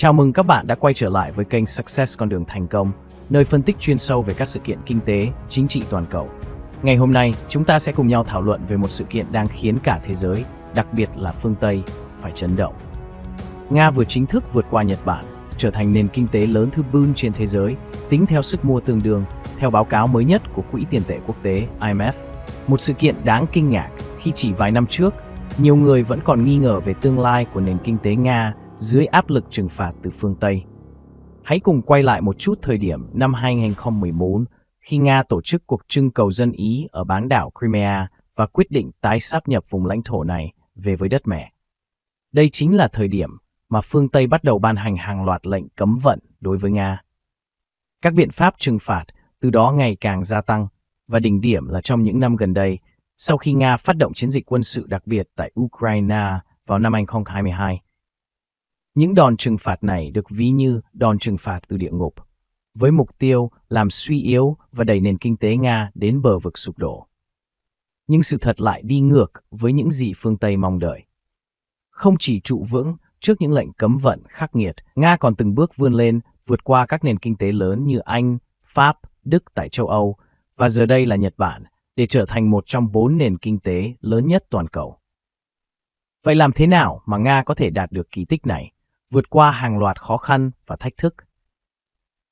Chào mừng các bạn đã quay trở lại với kênh Success Con đường thành công, nơi phân tích chuyên sâu về các sự kiện kinh tế, chính trị toàn cầu. Ngày hôm nay, chúng ta sẽ cùng nhau thảo luận về một sự kiện đang khiến cả thế giới, đặc biệt là phương Tây, phải chấn động. Nga vừa chính thức vượt qua Nhật Bản, trở thành nền kinh tế lớn thứ bươn trên thế giới, tính theo sức mua tương đương, theo báo cáo mới nhất của Quỹ tiền tệ quốc tế IMF. Một sự kiện đáng kinh ngạc khi chỉ vài năm trước, nhiều người vẫn còn nghi ngờ về tương lai của nền kinh tế Nga dưới áp lực trừng phạt từ phương Tây. Hãy cùng quay lại một chút thời điểm năm 2014 khi Nga tổ chức cuộc trưng cầu dân Ý ở bán đảo Crimea và quyết định tái sáp nhập vùng lãnh thổ này về với đất mẹ. Đây chính là thời điểm mà phương Tây bắt đầu ban hành hàng loạt lệnh cấm vận đối với Nga. Các biện pháp trừng phạt từ đó ngày càng gia tăng và đỉnh điểm là trong những năm gần đây, sau khi Nga phát động chiến dịch quân sự đặc biệt tại Ukraine vào năm 2022, những đòn trừng phạt này được ví như đòn trừng phạt từ địa ngục, với mục tiêu làm suy yếu và đẩy nền kinh tế Nga đến bờ vực sụp đổ. Nhưng sự thật lại đi ngược với những gì phương Tây mong đợi. Không chỉ trụ vững trước những lệnh cấm vận khắc nghiệt, Nga còn từng bước vươn lên, vượt qua các nền kinh tế lớn như Anh, Pháp, Đức tại châu Âu và giờ đây là Nhật Bản để trở thành một trong bốn nền kinh tế lớn nhất toàn cầu. Vậy làm thế nào mà Nga có thể đạt được kỳ tích này? vượt qua hàng loạt khó khăn và thách thức.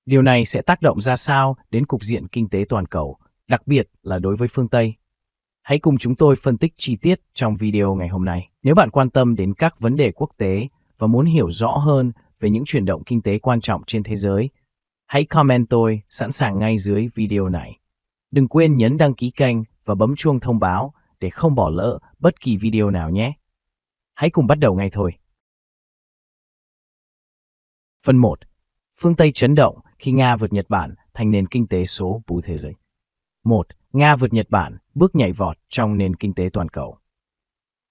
Điều này sẽ tác động ra sao đến cục diện kinh tế toàn cầu, đặc biệt là đối với phương Tây? Hãy cùng chúng tôi phân tích chi tiết trong video ngày hôm nay. Nếu bạn quan tâm đến các vấn đề quốc tế và muốn hiểu rõ hơn về những chuyển động kinh tế quan trọng trên thế giới, hãy comment tôi sẵn sàng ngay dưới video này. Đừng quên nhấn đăng ký kênh và bấm chuông thông báo để không bỏ lỡ bất kỳ video nào nhé. Hãy cùng bắt đầu ngay thôi. Phần 1. Phương Tây chấn động khi Nga vượt Nhật Bản thành nền kinh tế số bù thế giới. 1. Nga vượt Nhật Bản, bước nhảy vọt trong nền kinh tế toàn cầu.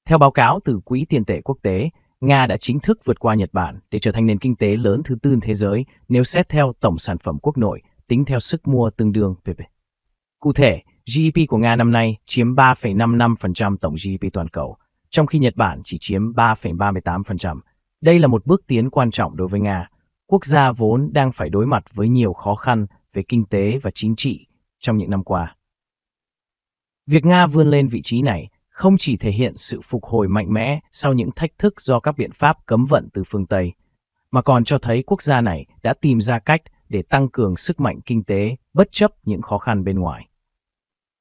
Theo báo cáo từ Quỹ tiền tệ quốc tế, Nga đã chính thức vượt qua Nhật Bản để trở thành nền kinh tế lớn thứ tư thế giới nếu xét theo tổng sản phẩm quốc nội, tính theo sức mua tương đương PP. Cụ thể, GDP của Nga năm nay chiếm 3,55% tổng GDP toàn cầu, trong khi Nhật Bản chỉ chiếm 3,38%. Đây là một bước tiến quan trọng đối với Nga, quốc gia vốn đang phải đối mặt với nhiều khó khăn về kinh tế và chính trị trong những năm qua. Việc Nga vươn lên vị trí này không chỉ thể hiện sự phục hồi mạnh mẽ sau những thách thức do các biện pháp cấm vận từ phương Tây, mà còn cho thấy quốc gia này đã tìm ra cách để tăng cường sức mạnh kinh tế bất chấp những khó khăn bên ngoài.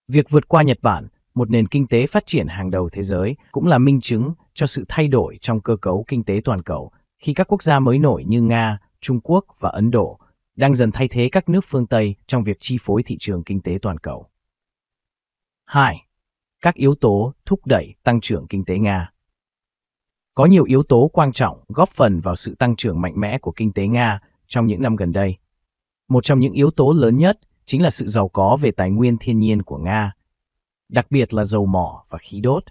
Việc vượt qua Nhật Bản, một nền kinh tế phát triển hàng đầu thế giới, cũng là minh chứng cho sự thay đổi trong cơ cấu kinh tế toàn cầu khi các quốc gia mới nổi như Nga, Trung Quốc và Ấn Độ đang dần thay thế các nước phương Tây trong việc chi phối thị trường kinh tế toàn cầu. 2. Các yếu tố thúc đẩy tăng trưởng kinh tế Nga Có nhiều yếu tố quan trọng góp phần vào sự tăng trưởng mạnh mẽ của kinh tế Nga trong những năm gần đây. Một trong những yếu tố lớn nhất chính là sự giàu có về tài nguyên thiên nhiên của Nga, đặc biệt là dầu mỏ và khí đốt.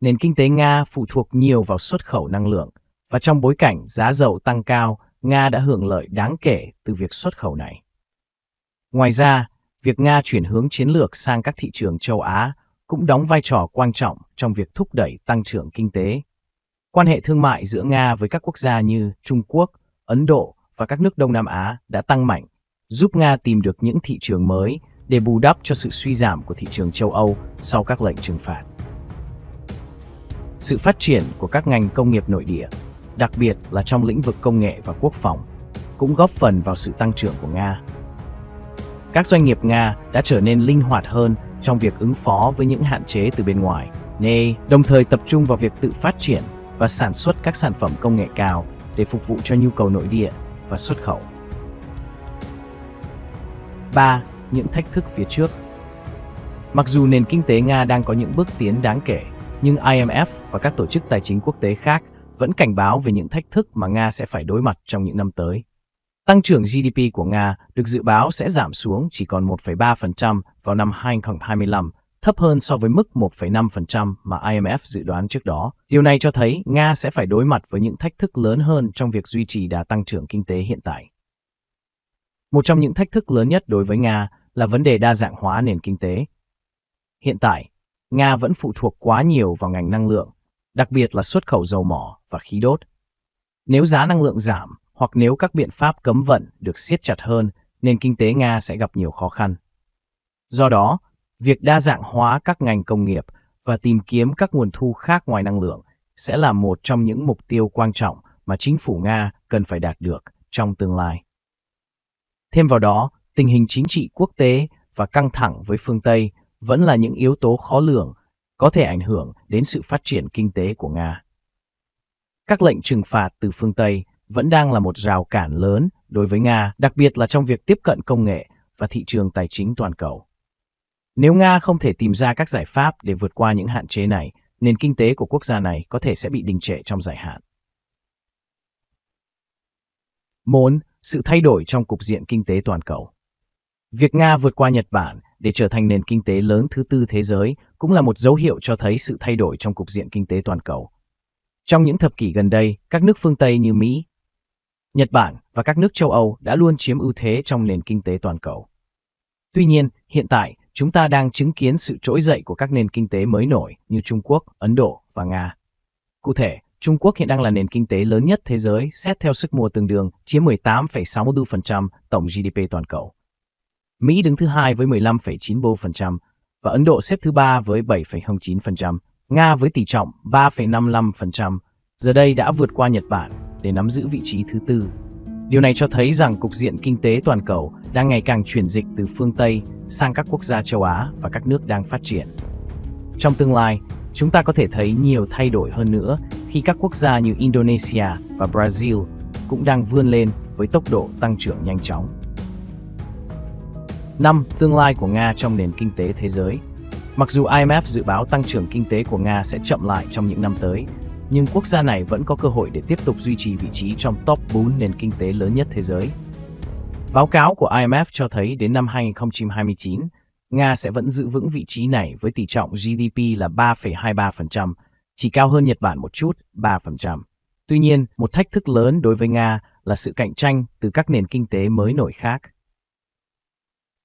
Nền kinh tế Nga phụ thuộc nhiều vào xuất khẩu năng lượng, và trong bối cảnh giá dầu tăng cao Nga đã hưởng lợi đáng kể từ việc xuất khẩu này. Ngoài ra, việc Nga chuyển hướng chiến lược sang các thị trường châu Á cũng đóng vai trò quan trọng trong việc thúc đẩy tăng trưởng kinh tế. Quan hệ thương mại giữa Nga với các quốc gia như Trung Quốc, Ấn Độ và các nước Đông Nam Á đã tăng mạnh, giúp Nga tìm được những thị trường mới để bù đắp cho sự suy giảm của thị trường châu Âu sau các lệnh trừng phạt. Sự phát triển của các ngành công nghiệp nội địa đặc biệt là trong lĩnh vực công nghệ và quốc phòng, cũng góp phần vào sự tăng trưởng của Nga. Các doanh nghiệp Nga đã trở nên linh hoạt hơn trong việc ứng phó với những hạn chế từ bên ngoài, nên đồng thời tập trung vào việc tự phát triển và sản xuất các sản phẩm công nghệ cao để phục vụ cho nhu cầu nội địa và xuất khẩu. 3. Những thách thức phía trước Mặc dù nền kinh tế Nga đang có những bước tiến đáng kể, nhưng IMF và các tổ chức tài chính quốc tế khác vẫn cảnh báo về những thách thức mà Nga sẽ phải đối mặt trong những năm tới. Tăng trưởng GDP của Nga được dự báo sẽ giảm xuống chỉ còn 1,3% vào năm 2025, thấp hơn so với mức 1,5% mà IMF dự đoán trước đó. Điều này cho thấy Nga sẽ phải đối mặt với những thách thức lớn hơn trong việc duy trì đà tăng trưởng kinh tế hiện tại. Một trong những thách thức lớn nhất đối với Nga là vấn đề đa dạng hóa nền kinh tế. Hiện tại, Nga vẫn phụ thuộc quá nhiều vào ngành năng lượng, đặc biệt là xuất khẩu dầu mỏ và khí đốt. Nếu giá năng lượng giảm hoặc nếu các biện pháp cấm vận được siết chặt hơn, nền kinh tế Nga sẽ gặp nhiều khó khăn. Do đó, việc đa dạng hóa các ngành công nghiệp và tìm kiếm các nguồn thu khác ngoài năng lượng sẽ là một trong những mục tiêu quan trọng mà chính phủ Nga cần phải đạt được trong tương lai. Thêm vào đó, tình hình chính trị quốc tế và căng thẳng với phương Tây vẫn là những yếu tố khó lường có thể ảnh hưởng đến sự phát triển kinh tế của Nga. Các lệnh trừng phạt từ phương Tây vẫn đang là một rào cản lớn đối với Nga, đặc biệt là trong việc tiếp cận công nghệ và thị trường tài chính toàn cầu. Nếu Nga không thể tìm ra các giải pháp để vượt qua những hạn chế này, nền kinh tế của quốc gia này có thể sẽ bị đình trệ trong dài hạn. 4. Sự thay đổi trong cục diện kinh tế toàn cầu Việc Nga vượt qua Nhật Bản để trở thành nền kinh tế lớn thứ tư thế giới cũng là một dấu hiệu cho thấy sự thay đổi trong cục diện kinh tế toàn cầu. Trong những thập kỷ gần đây, các nước phương Tây như Mỹ, Nhật Bản và các nước châu Âu đã luôn chiếm ưu thế trong nền kinh tế toàn cầu. Tuy nhiên, hiện tại, chúng ta đang chứng kiến sự trỗi dậy của các nền kinh tế mới nổi như Trung Quốc, Ấn Độ và Nga. Cụ thể, Trung Quốc hiện đang là nền kinh tế lớn nhất thế giới xét theo sức mua tương đương, chiếm 18,64% tổng GDP toàn cầu. Mỹ đứng thứ hai với 15,93% và Ấn Độ xếp thứ ba với 7,09%, Nga với tỷ trọng 3,55%, giờ đây đã vượt qua Nhật Bản để nắm giữ vị trí thứ tư. Điều này cho thấy rằng cục diện kinh tế toàn cầu đang ngày càng chuyển dịch từ phương Tây sang các quốc gia châu Á và các nước đang phát triển. Trong tương lai, chúng ta có thể thấy nhiều thay đổi hơn nữa khi các quốc gia như Indonesia và Brazil cũng đang vươn lên với tốc độ tăng trưởng nhanh chóng. 5. Tương lai của Nga trong nền kinh tế thế giới Mặc dù IMF dự báo tăng trưởng kinh tế của Nga sẽ chậm lại trong những năm tới, nhưng quốc gia này vẫn có cơ hội để tiếp tục duy trì vị trí trong top 4 nền kinh tế lớn nhất thế giới. Báo cáo của IMF cho thấy đến năm 2029, Nga sẽ vẫn giữ vững vị trí này với tỷ trọng GDP là 3,23%, chỉ cao hơn Nhật Bản một chút, 3%. Tuy nhiên, một thách thức lớn đối với Nga là sự cạnh tranh từ các nền kinh tế mới nổi khác.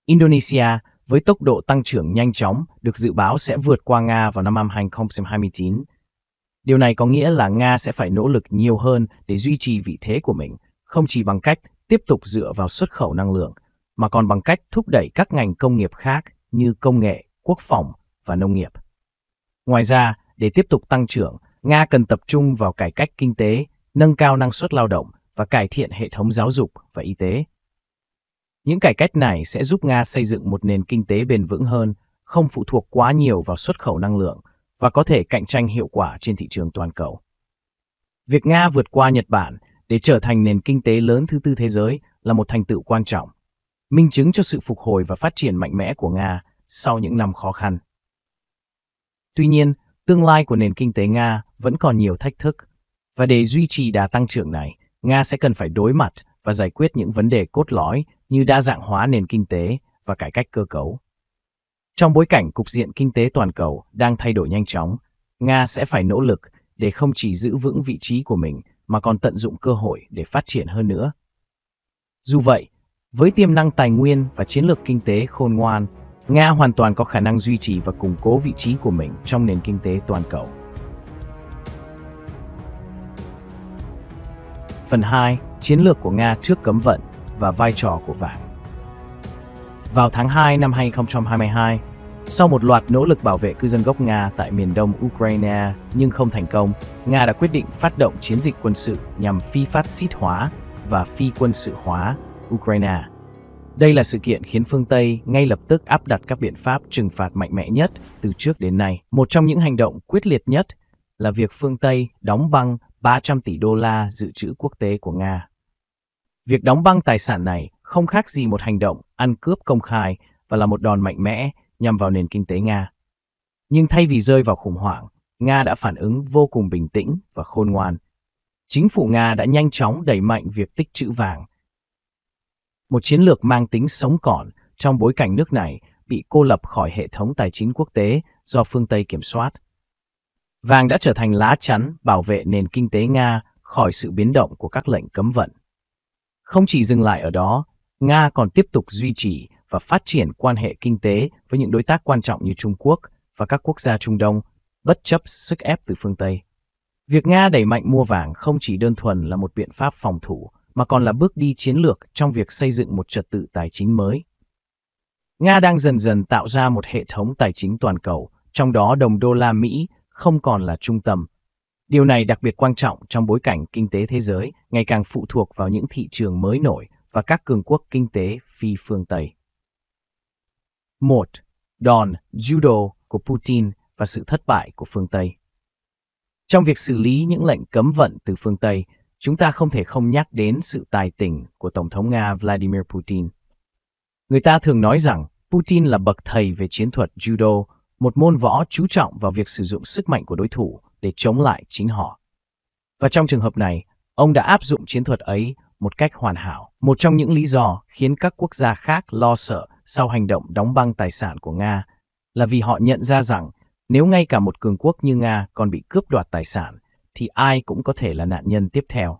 Indonesia với tốc độ tăng trưởng nhanh chóng được dự báo sẽ vượt qua Nga vào năm 2029. Điều này có nghĩa là Nga sẽ phải nỗ lực nhiều hơn để duy trì vị thế của mình, không chỉ bằng cách tiếp tục dựa vào xuất khẩu năng lượng, mà còn bằng cách thúc đẩy các ngành công nghiệp khác như công nghệ, quốc phòng và nông nghiệp. Ngoài ra, để tiếp tục tăng trưởng, Nga cần tập trung vào cải cách kinh tế, nâng cao năng suất lao động và cải thiện hệ thống giáo dục và y tế. Những cải cách này sẽ giúp Nga xây dựng một nền kinh tế bền vững hơn, không phụ thuộc quá nhiều vào xuất khẩu năng lượng và có thể cạnh tranh hiệu quả trên thị trường toàn cầu. Việc Nga vượt qua Nhật Bản để trở thành nền kinh tế lớn thứ tư thế giới là một thành tựu quan trọng, minh chứng cho sự phục hồi và phát triển mạnh mẽ của Nga sau những năm khó khăn. Tuy nhiên, tương lai của nền kinh tế Nga vẫn còn nhiều thách thức, và để duy trì đà tăng trưởng này, Nga sẽ cần phải đối mặt và giải quyết những vấn đề cốt lõi như đa dạng hóa nền kinh tế và cải cách cơ cấu. Trong bối cảnh cục diện kinh tế toàn cầu đang thay đổi nhanh chóng, Nga sẽ phải nỗ lực để không chỉ giữ vững vị trí của mình mà còn tận dụng cơ hội để phát triển hơn nữa. Dù vậy, với tiềm năng tài nguyên và chiến lược kinh tế khôn ngoan, Nga hoàn toàn có khả năng duy trì và củng cố vị trí của mình trong nền kinh tế toàn cầu. Phần 2. Chiến lược của Nga trước cấm vận và vai trò của vàng Vào tháng 2 năm 2022, sau một loạt nỗ lực bảo vệ cư dân gốc Nga tại miền đông Ukraine nhưng không thành công, Nga đã quyết định phát động chiến dịch quân sự nhằm phi phát xít hóa và phi quân sự hóa Ukraine. Đây là sự kiện khiến phương Tây ngay lập tức áp đặt các biện pháp trừng phạt mạnh mẽ nhất từ trước đến nay. Một trong những hành động quyết liệt nhất là việc phương Tây đóng băng 300 tỷ đô la dự trữ quốc tế của Nga. Việc đóng băng tài sản này không khác gì một hành động ăn cướp công khai và là một đòn mạnh mẽ nhằm vào nền kinh tế Nga. Nhưng thay vì rơi vào khủng hoảng, Nga đã phản ứng vô cùng bình tĩnh và khôn ngoan. Chính phủ Nga đã nhanh chóng đẩy mạnh việc tích trữ vàng. Một chiến lược mang tính sống còn trong bối cảnh nước này bị cô lập khỏi hệ thống tài chính quốc tế do phương Tây kiểm soát. Vàng đã trở thành lá chắn bảo vệ nền kinh tế Nga khỏi sự biến động của các lệnh cấm vận. Không chỉ dừng lại ở đó, Nga còn tiếp tục duy trì và phát triển quan hệ kinh tế với những đối tác quan trọng như Trung Quốc và các quốc gia Trung Đông, bất chấp sức ép từ phương Tây. Việc Nga đẩy mạnh mua vàng không chỉ đơn thuần là một biện pháp phòng thủ, mà còn là bước đi chiến lược trong việc xây dựng một trật tự tài chính mới. Nga đang dần dần tạo ra một hệ thống tài chính toàn cầu, trong đó đồng đô la Mỹ không còn là trung tâm. Điều này đặc biệt quan trọng trong bối cảnh kinh tế thế giới ngày càng phụ thuộc vào những thị trường mới nổi và các cường quốc kinh tế phi phương Tây. 1. Đòn judo của Putin và sự thất bại của phương Tây. Trong việc xử lý những lệnh cấm vận từ phương Tây, chúng ta không thể không nhắc đến sự tài tình của Tổng thống Nga Vladimir Putin. Người ta thường nói rằng Putin là bậc thầy về chiến thuật judo một môn võ chú trọng vào việc sử dụng sức mạnh của đối thủ để chống lại chính họ. Và trong trường hợp này, ông đã áp dụng chiến thuật ấy một cách hoàn hảo. Một trong những lý do khiến các quốc gia khác lo sợ sau hành động đóng băng tài sản của Nga là vì họ nhận ra rằng nếu ngay cả một cường quốc như Nga còn bị cướp đoạt tài sản, thì ai cũng có thể là nạn nhân tiếp theo.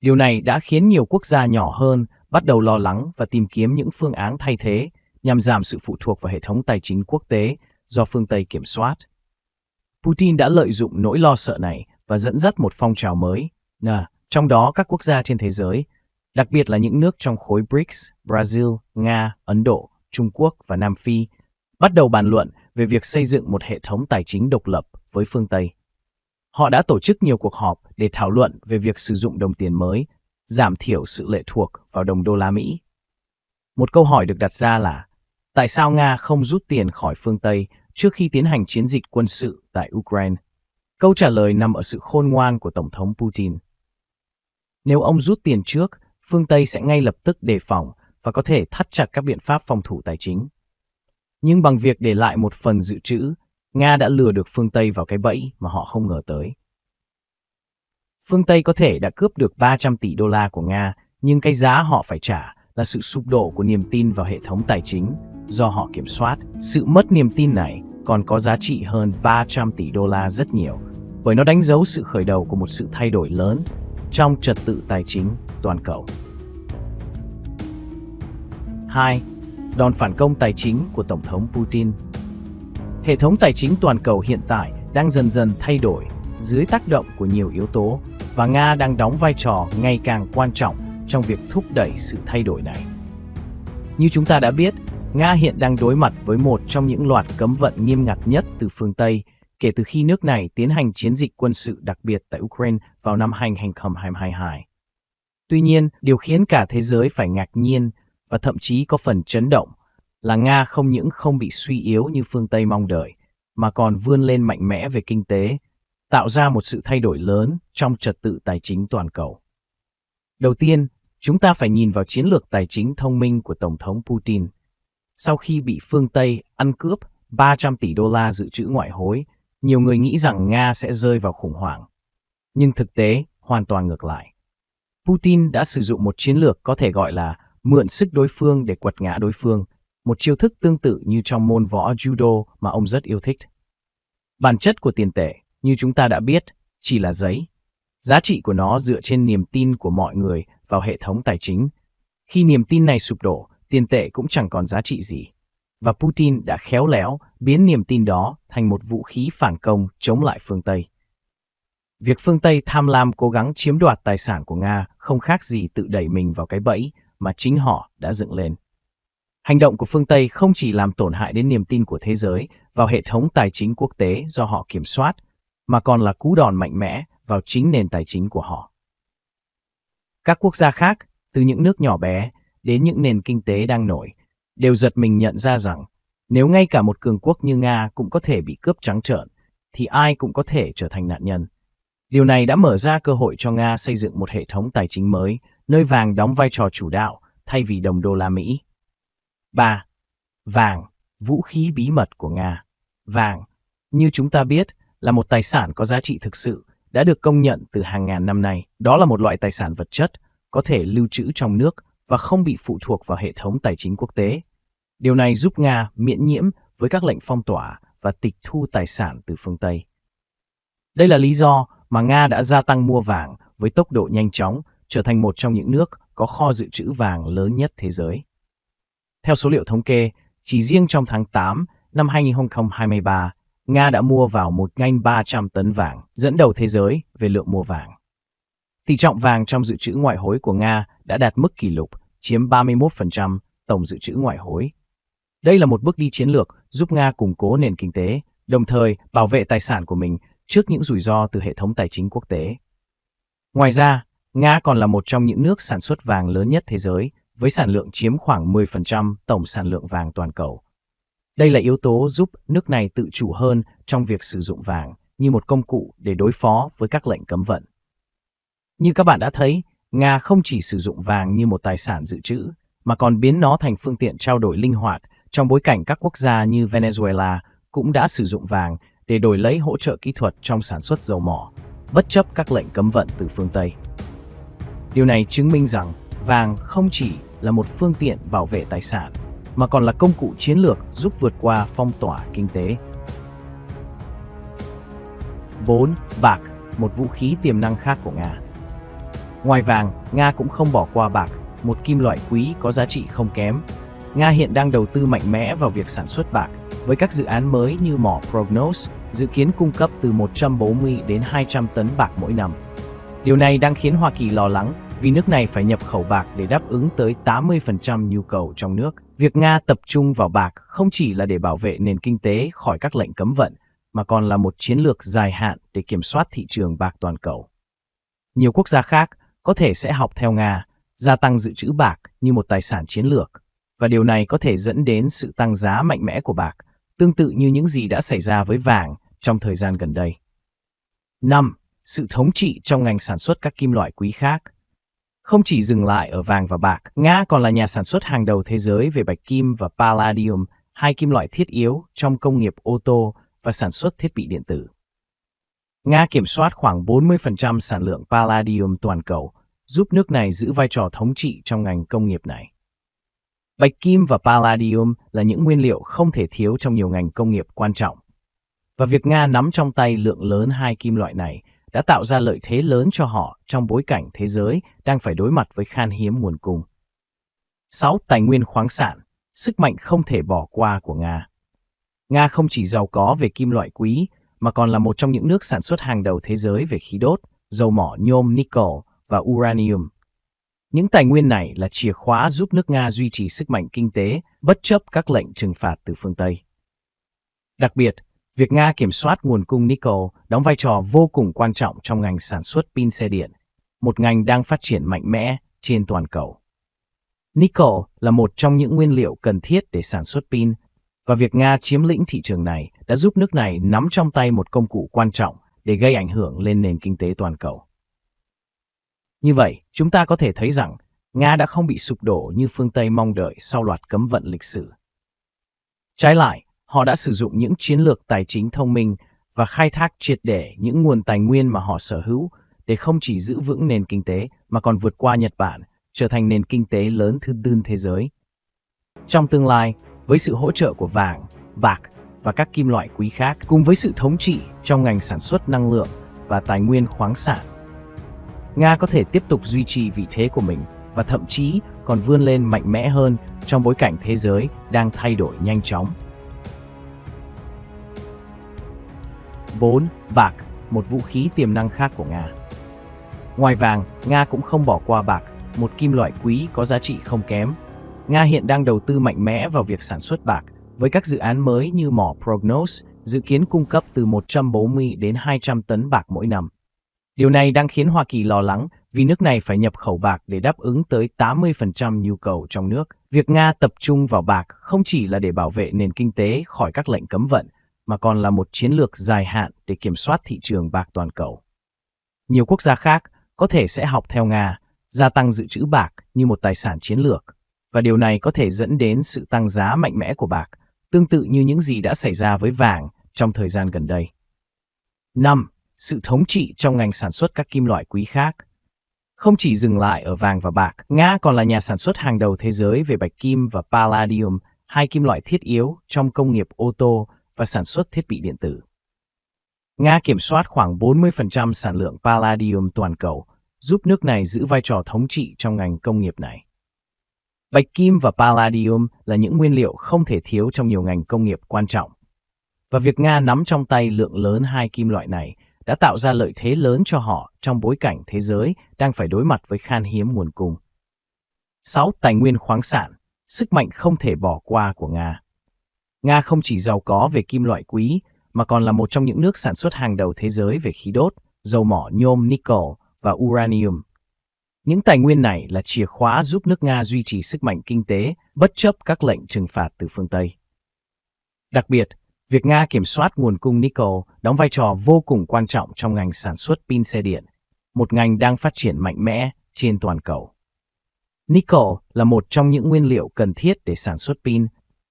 Điều này đã khiến nhiều quốc gia nhỏ hơn bắt đầu lo lắng và tìm kiếm những phương án thay thế nhằm giảm sự phụ thuộc vào hệ thống tài chính quốc tế do phương Tây kiểm soát. Putin đã lợi dụng nỗi lo sợ này và dẫn dắt một phong trào mới, à, trong đó các quốc gia trên thế giới, đặc biệt là những nước trong khối BRICS, Brazil, Nga, Ấn Độ, Trung Quốc và Nam Phi, bắt đầu bàn luận về việc xây dựng một hệ thống tài chính độc lập với phương Tây. Họ đã tổ chức nhiều cuộc họp để thảo luận về việc sử dụng đồng tiền mới, giảm thiểu sự lệ thuộc vào đồng đô la Mỹ. Một câu hỏi được đặt ra là tại sao Nga không rút tiền khỏi phương Tây trước khi tiến hành chiến dịch quân sự tại Ukraine? Câu trả lời nằm ở sự khôn ngoan của Tổng thống Putin. Nếu ông rút tiền trước, phương Tây sẽ ngay lập tức đề phòng và có thể thắt chặt các biện pháp phòng thủ tài chính. Nhưng bằng việc để lại một phần dự trữ, Nga đã lừa được phương Tây vào cái bẫy mà họ không ngờ tới. Phương Tây có thể đã cướp được 300 tỷ đô la của Nga, nhưng cái giá họ phải trả là sự sụp đổ của niềm tin vào hệ thống tài chính do họ kiểm soát. Sự mất niềm tin này còn có giá trị hơn 300 tỷ đô la rất nhiều, bởi nó đánh dấu sự khởi đầu của một sự thay đổi lớn trong trật tự tài chính toàn cầu. 2. Đòn phản công tài chính của Tổng thống Putin Hệ thống tài chính toàn cầu hiện tại đang dần dần thay đổi dưới tác động của nhiều yếu tố và Nga đang đóng vai trò ngày càng quan trọng trong việc thúc đẩy sự thay đổi này. Như chúng ta đã biết, Nga hiện đang đối mặt với một trong những loạt cấm vận nghiêm ngặt nhất từ phương Tây kể từ khi nước này tiến hành chiến dịch quân sự đặc biệt tại Ukraine vào năm 2022. Tuy nhiên, điều khiến cả thế giới phải ngạc nhiên và thậm chí có phần chấn động là Nga không những không bị suy yếu như phương Tây mong đợi, mà còn vươn lên mạnh mẽ về kinh tế, tạo ra một sự thay đổi lớn trong trật tự tài chính toàn cầu. Đầu tiên, chúng ta phải nhìn vào chiến lược tài chính thông minh của Tổng thống Putin – sau khi bị phương Tây ăn cướp 300 tỷ đô la dự trữ ngoại hối, nhiều người nghĩ rằng Nga sẽ rơi vào khủng hoảng. Nhưng thực tế, hoàn toàn ngược lại. Putin đã sử dụng một chiến lược có thể gọi là mượn sức đối phương để quật ngã đối phương, một chiêu thức tương tự như trong môn võ judo mà ông rất yêu thích. Bản chất của tiền tệ, như chúng ta đã biết, chỉ là giấy. Giá trị của nó dựa trên niềm tin của mọi người vào hệ thống tài chính. Khi niềm tin này sụp đổ, tiền tệ cũng chẳng còn giá trị gì. Và Putin đã khéo léo biến niềm tin đó thành một vũ khí phản công chống lại phương Tây. Việc phương Tây tham lam cố gắng chiếm đoạt tài sản của Nga không khác gì tự đẩy mình vào cái bẫy mà chính họ đã dựng lên. Hành động của phương Tây không chỉ làm tổn hại đến niềm tin của thế giới vào hệ thống tài chính quốc tế do họ kiểm soát, mà còn là cú đòn mạnh mẽ vào chính nền tài chính của họ. Các quốc gia khác, từ những nước nhỏ bé đến những nền kinh tế đang nổi, đều giật mình nhận ra rằng nếu ngay cả một cường quốc như Nga cũng có thể bị cướp trắng trợn, thì ai cũng có thể trở thành nạn nhân. Điều này đã mở ra cơ hội cho Nga xây dựng một hệ thống tài chính mới, nơi vàng đóng vai trò chủ đạo thay vì đồng đô la Mỹ. 3. Vàng, vũ khí bí mật của Nga. Vàng, như chúng ta biết, là một tài sản có giá trị thực sự, đã được công nhận từ hàng ngàn năm nay. Đó là một loại tài sản vật chất, có thể lưu trữ trong nước và không bị phụ thuộc vào hệ thống tài chính quốc tế. Điều này giúp Nga miễn nhiễm với các lệnh phong tỏa và tịch thu tài sản từ phương Tây. Đây là lý do mà Nga đã gia tăng mua vàng với tốc độ nhanh chóng, trở thành một trong những nước có kho dự trữ vàng lớn nhất thế giới. Theo số liệu thống kê, chỉ riêng trong tháng 8 năm 2023, Nga đã mua vào 1.300 tấn vàng, dẫn đầu thế giới về lượng mua vàng. Tỷ trọng vàng trong dự trữ ngoại hối của Nga đã đạt mức kỷ lục, chiếm 31% tổng dự trữ ngoại hối. Đây là một bước đi chiến lược giúp Nga củng cố nền kinh tế, đồng thời bảo vệ tài sản của mình trước những rủi ro từ hệ thống tài chính quốc tế. Ngoài ra, Nga còn là một trong những nước sản xuất vàng lớn nhất thế giới, với sản lượng chiếm khoảng 10% tổng sản lượng vàng toàn cầu. Đây là yếu tố giúp nước này tự chủ hơn trong việc sử dụng vàng như một công cụ để đối phó với các lệnh cấm vận. Như các bạn đã thấy, Nga không chỉ sử dụng vàng như một tài sản dự trữ, mà còn biến nó thành phương tiện trao đổi linh hoạt trong bối cảnh các quốc gia như Venezuela cũng đã sử dụng vàng để đổi lấy hỗ trợ kỹ thuật trong sản xuất dầu mỏ, bất chấp các lệnh cấm vận từ phương Tây. Điều này chứng minh rằng vàng không chỉ là một phương tiện bảo vệ tài sản, mà còn là công cụ chiến lược giúp vượt qua phong tỏa kinh tế. 4. Bạc, một vũ khí tiềm năng khác của Nga. Ngoài vàng, Nga cũng không bỏ qua bạc, một kim loại quý có giá trị không kém. Nga hiện đang đầu tư mạnh mẽ vào việc sản xuất bạc, với các dự án mới như mỏ Prognos, dự kiến cung cấp từ 140 đến 200 tấn bạc mỗi năm. Điều này đang khiến Hoa Kỳ lo lắng vì nước này phải nhập khẩu bạc để đáp ứng tới 80% nhu cầu trong nước. Việc Nga tập trung vào bạc không chỉ là để bảo vệ nền kinh tế khỏi các lệnh cấm vận, mà còn là một chiến lược dài hạn để kiểm soát thị trường bạc toàn cầu. Nhiều quốc gia khác, có thể sẽ học theo Nga, gia tăng dự trữ bạc như một tài sản chiến lược, và điều này có thể dẫn đến sự tăng giá mạnh mẽ của bạc, tương tự như những gì đã xảy ra với vàng trong thời gian gần đây. 5. Sự thống trị trong ngành sản xuất các kim loại quý khác Không chỉ dừng lại ở vàng và bạc, Nga còn là nhà sản xuất hàng đầu thế giới về bạch kim và palladium, hai kim loại thiết yếu trong công nghiệp ô tô và sản xuất thiết bị điện tử. Nga kiểm soát khoảng 40% sản lượng palladium toàn cầu, giúp nước này giữ vai trò thống trị trong ngành công nghiệp này. Bạch kim và palladium là những nguyên liệu không thể thiếu trong nhiều ngành công nghiệp quan trọng. Và việc Nga nắm trong tay lượng lớn hai kim loại này đã tạo ra lợi thế lớn cho họ trong bối cảnh thế giới đang phải đối mặt với khan hiếm nguồn cung. 6. Tài nguyên khoáng sản, sức mạnh không thể bỏ qua của Nga. Nga không chỉ giàu có về kim loại quý mà còn là một trong những nước sản xuất hàng đầu thế giới về khí đốt, dầu mỏ nhôm nickel và uranium. Những tài nguyên này là chìa khóa giúp nước Nga duy trì sức mạnh kinh tế bất chấp các lệnh trừng phạt từ phương Tây. Đặc biệt, việc Nga kiểm soát nguồn cung nickel đóng vai trò vô cùng quan trọng trong ngành sản xuất pin xe điện, một ngành đang phát triển mạnh mẽ trên toàn cầu. Nickel là một trong những nguyên liệu cần thiết để sản xuất pin và việc Nga chiếm lĩnh thị trường này đã giúp nước này nắm trong tay một công cụ quan trọng để gây ảnh hưởng lên nền kinh tế toàn cầu. Như vậy, chúng ta có thể thấy rằng Nga đã không bị sụp đổ như phương Tây mong đợi sau loạt cấm vận lịch sử. Trái lại, họ đã sử dụng những chiến lược tài chính thông minh và khai thác triệt để những nguồn tài nguyên mà họ sở hữu để không chỉ giữ vững nền kinh tế mà còn vượt qua Nhật Bản, trở thành nền kinh tế lớn thứ tư thế giới. Trong tương lai, với sự hỗ trợ của vàng, bạc và các kim loại quý khác, cùng với sự thống trị trong ngành sản xuất năng lượng và tài nguyên khoáng sản. Nga có thể tiếp tục duy trì vị thế của mình và thậm chí còn vươn lên mạnh mẽ hơn trong bối cảnh thế giới đang thay đổi nhanh chóng. 4. Bạc, một vũ khí tiềm năng khác của Nga. Ngoài vàng, Nga cũng không bỏ qua bạc, một kim loại quý có giá trị không kém Nga hiện đang đầu tư mạnh mẽ vào việc sản xuất bạc, với các dự án mới như mỏ Prognos, dự kiến cung cấp từ 140 đến 200 tấn bạc mỗi năm. Điều này đang khiến Hoa Kỳ lo lắng vì nước này phải nhập khẩu bạc để đáp ứng tới 80% nhu cầu trong nước. Việc Nga tập trung vào bạc không chỉ là để bảo vệ nền kinh tế khỏi các lệnh cấm vận, mà còn là một chiến lược dài hạn để kiểm soát thị trường bạc toàn cầu. Nhiều quốc gia khác có thể sẽ học theo Nga, gia tăng dự trữ bạc như một tài sản chiến lược, và điều này có thể dẫn đến sự tăng giá mạnh mẽ của bạc, tương tự như những gì đã xảy ra với vàng trong thời gian gần đây. 5. Sự thống trị trong ngành sản xuất các kim loại quý khác Không chỉ dừng lại ở vàng và bạc, Nga còn là nhà sản xuất hàng đầu thế giới về bạch kim và palladium, hai kim loại thiết yếu trong công nghiệp ô tô và sản xuất thiết bị điện tử. Nga kiểm soát khoảng 40% sản lượng palladium toàn cầu, giúp nước này giữ vai trò thống trị trong ngành công nghiệp này. Bạch kim và palladium là những nguyên liệu không thể thiếu trong nhiều ngành công nghiệp quan trọng. Và việc Nga nắm trong tay lượng lớn hai kim loại này đã tạo ra lợi thế lớn cho họ trong bối cảnh thế giới đang phải đối mặt với khan hiếm nguồn cung. 6. Tài nguyên khoáng sản, sức mạnh không thể bỏ qua của Nga. Nga không chỉ giàu có về kim loại quý, mà còn là một trong những nước sản xuất hàng đầu thế giới về khí đốt, dầu mỏ nhôm nickel và uranium, những tài nguyên này là chìa khóa giúp nước Nga duy trì sức mạnh kinh tế bất chấp các lệnh trừng phạt từ phương Tây. Đặc biệt, việc Nga kiểm soát nguồn cung nickel đóng vai trò vô cùng quan trọng trong ngành sản xuất pin xe điện, một ngành đang phát triển mạnh mẽ trên toàn cầu. Nickel là một trong những nguyên liệu cần thiết để sản xuất pin,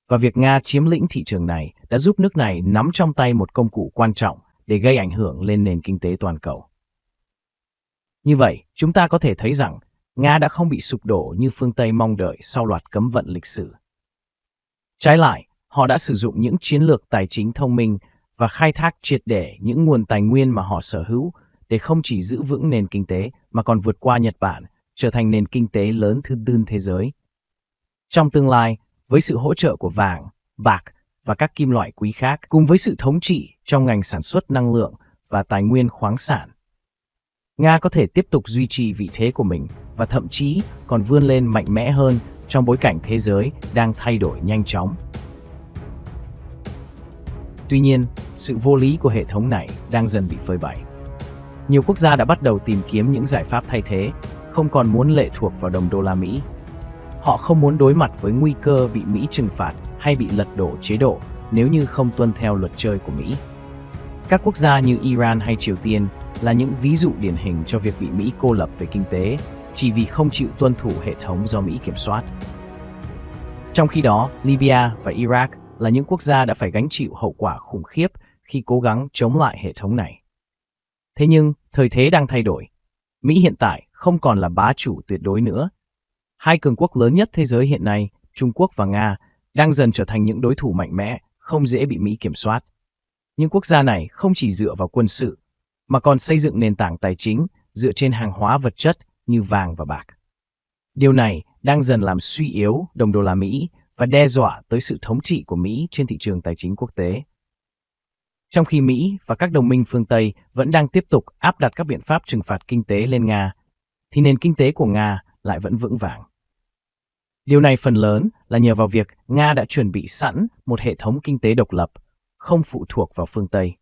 và việc Nga chiếm lĩnh thị trường này đã giúp nước này nắm trong tay một công cụ quan trọng để gây ảnh hưởng lên nền kinh tế toàn cầu. Như vậy, chúng ta có thể thấy rằng Nga đã không bị sụp đổ như phương Tây mong đợi sau loạt cấm vận lịch sử. Trái lại, họ đã sử dụng những chiến lược tài chính thông minh và khai thác triệt để những nguồn tài nguyên mà họ sở hữu để không chỉ giữ vững nền kinh tế mà còn vượt qua Nhật Bản, trở thành nền kinh tế lớn thứ tư thế giới. Trong tương lai, với sự hỗ trợ của vàng, bạc và các kim loại quý khác, cùng với sự thống trị trong ngành sản xuất năng lượng và tài nguyên khoáng sản, Nga có thể tiếp tục duy trì vị thế của mình và thậm chí còn vươn lên mạnh mẽ hơn trong bối cảnh thế giới đang thay đổi nhanh chóng. Tuy nhiên, sự vô lý của hệ thống này đang dần bị phơi bày. Nhiều quốc gia đã bắt đầu tìm kiếm những giải pháp thay thế, không còn muốn lệ thuộc vào đồng đô la Mỹ. Họ không muốn đối mặt với nguy cơ bị Mỹ trừng phạt hay bị lật đổ chế độ nếu như không tuân theo luật chơi của Mỹ. Các quốc gia như Iran hay Triều Tiên là những ví dụ điển hình cho việc bị Mỹ cô lập về kinh tế chỉ vì không chịu tuân thủ hệ thống do Mỹ kiểm soát. Trong khi đó, Libya và Iraq là những quốc gia đã phải gánh chịu hậu quả khủng khiếp khi cố gắng chống lại hệ thống này. Thế nhưng, thời thế đang thay đổi. Mỹ hiện tại không còn là bá chủ tuyệt đối nữa. Hai cường quốc lớn nhất thế giới hiện nay, Trung Quốc và Nga, đang dần trở thành những đối thủ mạnh mẽ, không dễ bị Mỹ kiểm soát những quốc gia này không chỉ dựa vào quân sự, mà còn xây dựng nền tảng tài chính dựa trên hàng hóa vật chất như vàng và bạc. Điều này đang dần làm suy yếu đồng đô la Mỹ và đe dọa tới sự thống trị của Mỹ trên thị trường tài chính quốc tế. Trong khi Mỹ và các đồng minh phương Tây vẫn đang tiếp tục áp đặt các biện pháp trừng phạt kinh tế lên Nga, thì nền kinh tế của Nga lại vẫn vững vàng. Điều này phần lớn là nhờ vào việc Nga đã chuẩn bị sẵn một hệ thống kinh tế độc lập không phụ thuộc vào phương Tây.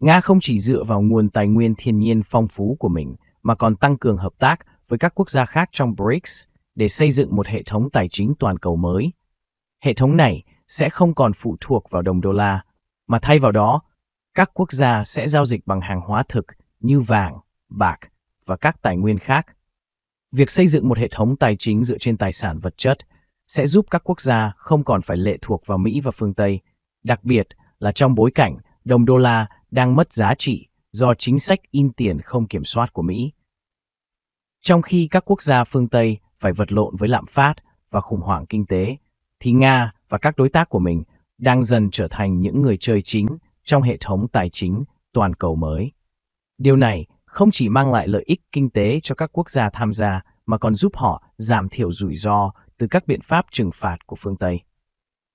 Nga không chỉ dựa vào nguồn tài nguyên thiên nhiên phong phú của mình, mà còn tăng cường hợp tác với các quốc gia khác trong BRICS để xây dựng một hệ thống tài chính toàn cầu mới. Hệ thống này sẽ không còn phụ thuộc vào đồng đô la, mà thay vào đó, các quốc gia sẽ giao dịch bằng hàng hóa thực như vàng, bạc và các tài nguyên khác. Việc xây dựng một hệ thống tài chính dựa trên tài sản vật chất sẽ giúp các quốc gia không còn phải lệ thuộc vào Mỹ và phương Tây, đặc biệt là trong bối cảnh đồng đô la đang mất giá trị do chính sách in tiền không kiểm soát của Mỹ. Trong khi các quốc gia phương Tây phải vật lộn với lạm phát và khủng hoảng kinh tế, thì Nga và các đối tác của mình đang dần trở thành những người chơi chính trong hệ thống tài chính toàn cầu mới. Điều này không chỉ mang lại lợi ích kinh tế cho các quốc gia tham gia mà còn giúp họ giảm thiểu rủi ro từ các biện pháp trừng phạt của phương Tây.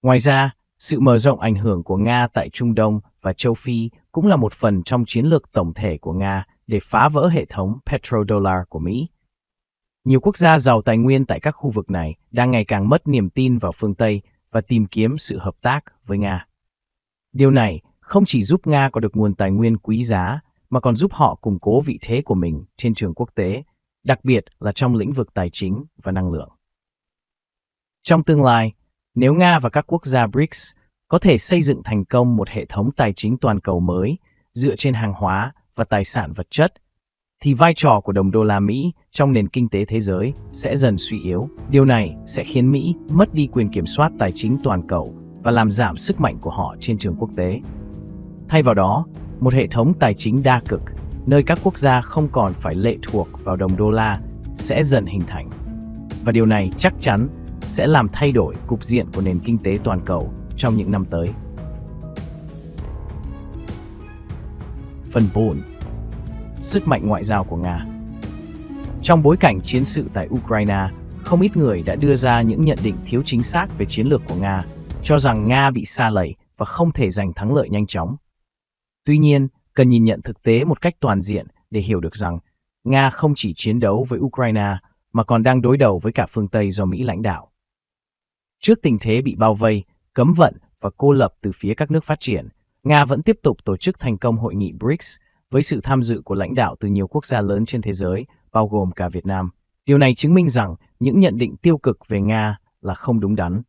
Ngoài ra, sự mở rộng ảnh hưởng của Nga tại Trung Đông và châu Phi cũng là một phần trong chiến lược tổng thể của Nga để phá vỡ hệ thống petrodollar của Mỹ. Nhiều quốc gia giàu tài nguyên tại các khu vực này đang ngày càng mất niềm tin vào phương Tây và tìm kiếm sự hợp tác với Nga. Điều này không chỉ giúp Nga có được nguồn tài nguyên quý giá, mà còn giúp họ củng cố vị thế của mình trên trường quốc tế, đặc biệt là trong lĩnh vực tài chính và năng lượng. Trong tương lai, nếu Nga và các quốc gia BRICS có thể xây dựng thành công một hệ thống tài chính toàn cầu mới dựa trên hàng hóa và tài sản vật chất, thì vai trò của đồng đô la Mỹ trong nền kinh tế thế giới sẽ dần suy yếu. Điều này sẽ khiến Mỹ mất đi quyền kiểm soát tài chính toàn cầu và làm giảm sức mạnh của họ trên trường quốc tế. Thay vào đó, một hệ thống tài chính đa cực, nơi các quốc gia không còn phải lệ thuộc vào đồng đô la, sẽ dần hình thành. Và điều này chắc chắn sẽ làm thay đổi cục diện của nền kinh tế toàn cầu trong những năm tới. Phần 4. Sức mạnh ngoại giao của Nga Trong bối cảnh chiến sự tại Ukraine, không ít người đã đưa ra những nhận định thiếu chính xác về chiến lược của Nga, cho rằng Nga bị xa lầy và không thể giành thắng lợi nhanh chóng. Tuy nhiên, cần nhìn nhận thực tế một cách toàn diện để hiểu được rằng Nga không chỉ chiến đấu với Ukraine mà còn đang đối đầu với cả phương Tây do Mỹ lãnh đạo. Trước tình thế bị bao vây, cấm vận và cô lập từ phía các nước phát triển, Nga vẫn tiếp tục tổ chức thành công hội nghị BRICS với sự tham dự của lãnh đạo từ nhiều quốc gia lớn trên thế giới, bao gồm cả Việt Nam. Điều này chứng minh rằng những nhận định tiêu cực về Nga là không đúng đắn.